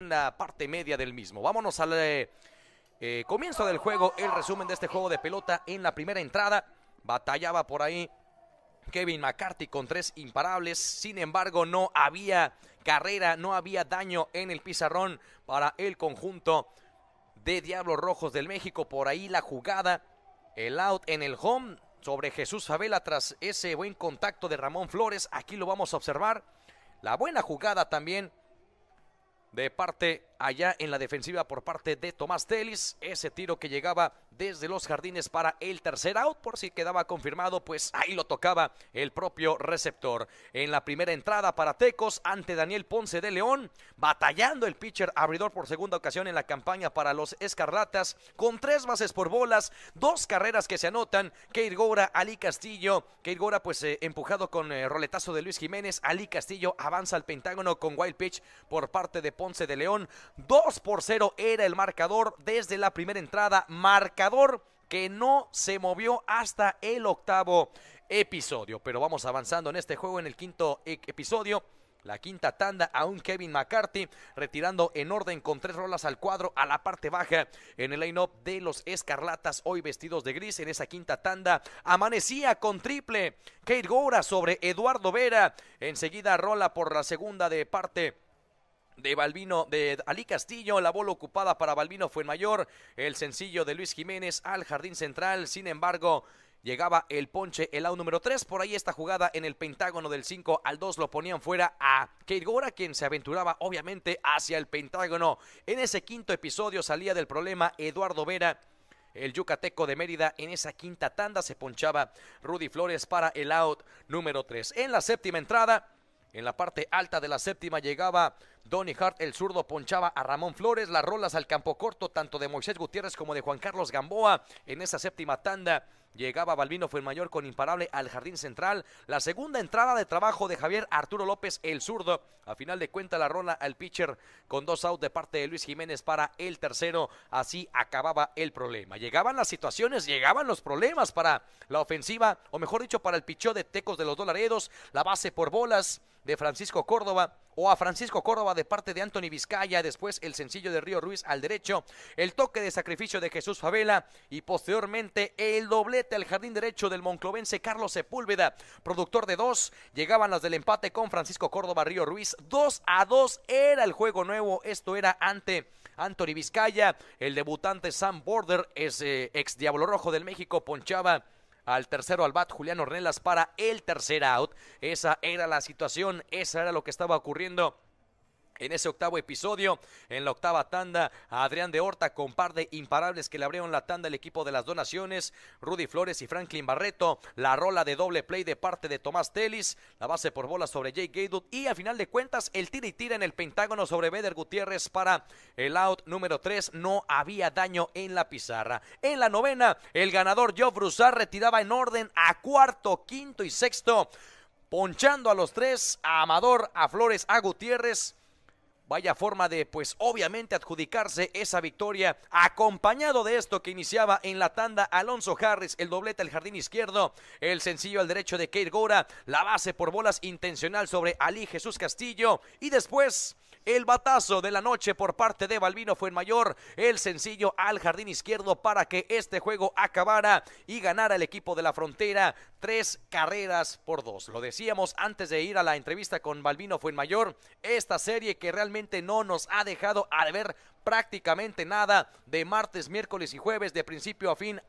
la parte media del mismo. Vámonos al eh, eh, comienzo del juego, el resumen de este juego de pelota en la primera entrada. Batallaba por ahí Kevin McCarthy con tres imparables, sin embargo no había carrera, no había daño en el pizarrón para el conjunto de Diablos Rojos del México. Por ahí la jugada, el out en el home sobre Jesús Favela tras ese buen contacto de Ramón Flores. Aquí lo vamos a observar. La buena jugada también de parte allá en la defensiva por parte de Tomás Telis. Ese tiro que llegaba desde los jardines para el tercer out, por si quedaba confirmado, pues ahí lo tocaba el propio receptor. En la primera entrada para Tecos ante Daniel Ponce de León, batallando el pitcher abridor por segunda ocasión en la campaña para los Escarlatas, con tres bases por bolas, dos carreras que se anotan, Keir Gora, Ali Castillo, Keir Gora pues eh, empujado con el eh, roletazo de Luis Jiménez, Ali Castillo avanza al Pentágono con wild pitch por parte de Ponce de León, 2 por 0 era el marcador desde la primera entrada. Marcador que no se movió hasta el octavo episodio. Pero vamos avanzando en este juego en el quinto e-, episodio. La quinta tanda a un Kevin McCarthy retirando en orden con tres rolas al cuadro a la parte baja en el line-up de los Escarlatas hoy vestidos de gris en esa quinta tanda. Amanecía con triple Kate Gora sobre Eduardo Vera. Enseguida rola por la segunda de parte de Balvino, de Ali Castillo, la bola ocupada para Balvino fue mayor, el sencillo de Luis Jiménez al jardín central, sin embargo, llegaba el ponche, el out número 3. Por ahí esta jugada en el pentágono del 5 al 2 lo ponían fuera a Kate Gora, quien se aventuraba obviamente hacia el pentágono. En ese quinto episodio salía del problema Eduardo Vera. El yucateco de Mérida en esa quinta tanda se ponchaba Rudy Flores para el out número 3. En la séptima entrada, en la parte alta de la séptima llegaba Donny Hart, el zurdo, ponchaba a Ramón Flores. Las rolas al campo corto, tanto de Moisés Gutiérrez como de Juan Carlos Gamboa. En esa séptima tanda llegaba Balbino Fuenmayor con imparable al jardín central. La segunda entrada de trabajo de Javier Arturo López, el zurdo. A final de cuenta, la rola al pitcher con dos outs de parte de Luis Jiménez para el tercero. Así acababa el problema. Llegaban las situaciones, llegaban los problemas para la ofensiva, o mejor dicho, para el pichó de Tecos de los Dolaredos. La base por bolas de Francisco Córdoba o a Francisco Córdoba de parte de Anthony Vizcaya, después el sencillo de Río Ruiz al derecho, el toque de sacrificio de Jesús Favela y posteriormente el doblete al jardín derecho del monclovense Carlos Sepúlveda, productor de dos, llegaban las del empate con Francisco Córdoba Río Ruiz, 2 a 2 era el juego nuevo, esto era ante Anthony Vizcaya, el debutante Sam Border eh, ex Diablo Rojo del México, ponchaba al tercero al bat Julián Ornelas para el tercer out. Esa era la situación, esa era lo que estaba ocurriendo en ese octavo episodio, en la octava tanda, a Adrián de Horta con par de imparables que le abrieron la tanda al equipo de las donaciones, Rudy Flores y Franklin Barreto, la rola de doble play de parte de Tomás Telis, la base por bola sobre Jay Gaydut y a final de cuentas el tira y tira en el pentágono sobre Beder Gutiérrez para el out número 3, no había daño en la pizarra. En la novena, el ganador Joe Broussard retiraba en orden a cuarto, quinto y sexto, ponchando a los tres, a Amador, a Flores, a Gutiérrez Vaya forma de, pues obviamente, adjudicarse esa victoria, acompañado de esto que iniciaba en la tanda Alonso Harris, el doblete al jardín izquierdo, el sencillo al derecho de Keir Gora, la base por bolas intencional sobre Ali Jesús Castillo y después... El batazo de la noche por parte de Balbino Fuenmayor El sencillo al jardín izquierdo para que este juego acabara y ganara el equipo de la frontera. Tres carreras por dos. Lo decíamos antes de ir a la entrevista con Balbino Fuenmayor. Esta serie que realmente no nos ha dejado al ver prácticamente nada de martes, miércoles y jueves de principio a fin.